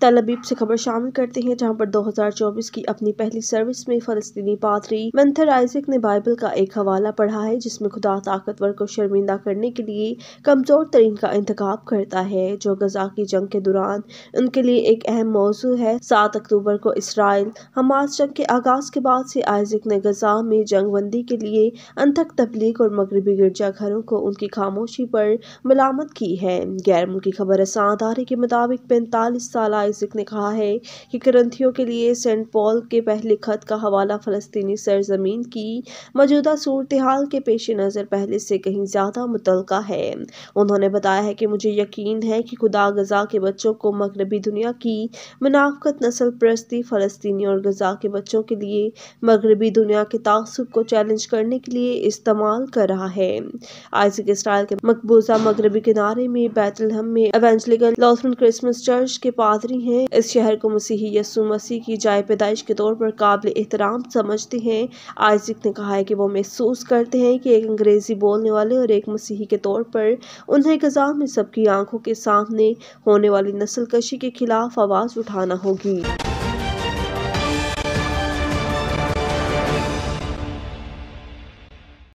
तल अबीब से खबर शामिल करते हैं जहां पर 2024 की अपनी पहली सर्विस में फलस्तीनी पादरी मंथर आइजिक ने बाइबल का एक हवाला पढ़ा है जिसमें खुदा ताकतवर को शर्मिंदा करने के लिए कमजोर तरीन का इंतखब करता है जो गजा की जंग के दौरान उनके लिए एक अहम मौजू है सात अक्टूबर को इसराइल हमास जंग के आगाज के बाद से आइजिक ने गजा में जंगबंदी के लिए अंथक तबलीग और मगरबी गिरजाघरों को उनकी खामोशी पर मलामत की है गैर मुल्की खबर के मुताबिक पैंतालीस साल आइजिक ने कहा है कि ग्रंथियों के लिए सेंट पॉल के पहले खत का हवाला फ़लस्तनी सरजमीन की मौजूदा सूरत हाल के पेश नज़र पहले से कहीं ज़्यादा मुतल है उन्होंने बताया है कि मुझे यकीन है कि खुदा गजा के बच्चों को मगरबी दुनिया की मुनाफ्त नस्ल परस्ती फ़लस्तनी और गजा के बच्चों के लिए मगरबी दुनिया के तसब को चैलेंज करने के लिए इस्तेमाल कर रहा है आइजिक इसराइल के मकबूजा मगरबी किनारे में बैतलहम में एवेंजलिकल लॉसन क्रिसमस चर्च के पादरी करती हैं इस शहर को मसीही यसु मसीह की जाय पैदाइश के तौर पर काबिल एहतराम समझते हैं आयजिक ने कहा है कि वो महसूस करते हैं कि एक अंग्रेज़ी बोलने वाले और एक मसीही के तौर पर उन्हें गजा में सबकी आंखों के सामने होने वाली नस्ल कशी के खिलाफ आवाज़ उठाना होगी